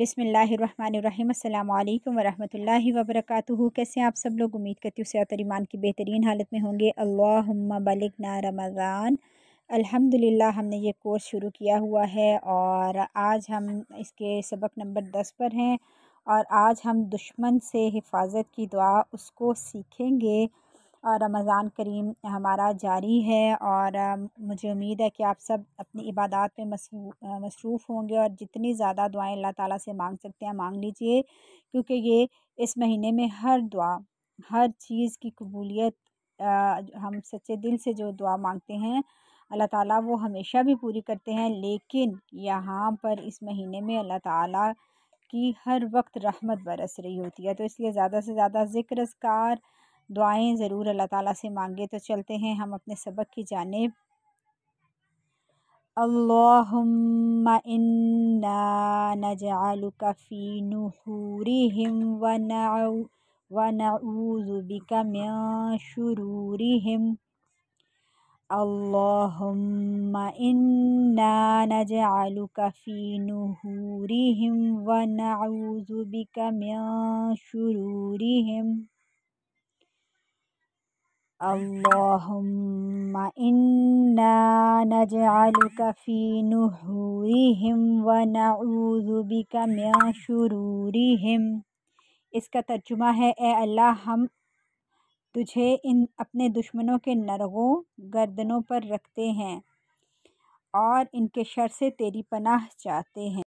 بسم اللہ الرحمن الرحیم السلام علیکم ورحمۃ اللہ وبرکاتہ کیسے آپ سب لوگ امید کرتی ہوں سیاۃت ایمان کی بہترین حالت میں ہوں گے اللہ بلکنا رمضان الحمدللہ ہم نے یہ کورس شروع کیا ہوا ہے اور آج ہم اس کے سبق نمبر دس پر ہیں اور آج ہم دشمن سے حفاظت کی دعا اس کو سیکھیں گے اور رمضان کریم ہمارا جاری ہے اور مجھے امید ہے کہ آپ سب اپنی عبادات میں مصروف ہوں گے اور جتنی زیادہ دعائیں اللہ تعالیٰ سے مانگ سکتے ہیں مانگ لیجیے کیونکہ یہ اس مہینے میں ہر دعا ہر چیز کی قبولیت ہم سچے دل سے جو دعا مانگتے ہیں اللہ تعالیٰ وہ ہمیشہ بھی پوری کرتے ہیں لیکن یہاں پر اس مہینے میں اللہ تعالیٰ کی ہر وقت رحمت برس رہی ہوتی ہے تو اس لیے زیادہ سے زیادہ ذکر اذکار دعائیں ضرور اللہ تعالیٰ سے مانگے تو چلتے ہیں ہم اپنے سبق کی جانب الحمل کفی نحوریم ون اُن ضوبی کا میاں شروری ہم الحم مع نج آل کفی نحوریم ون ضوبی کا اللهم إنا نجعلك في نحورهم ونعوذ بك من شرورهم اس کا ترجمہ ہے اے اللہ ہم تجھے ان اپنے دشمنوں کے نرغوں گردنوں پر رکھتے ہیں اور ان کے شر سے تیری پناہ چاہتے ہیں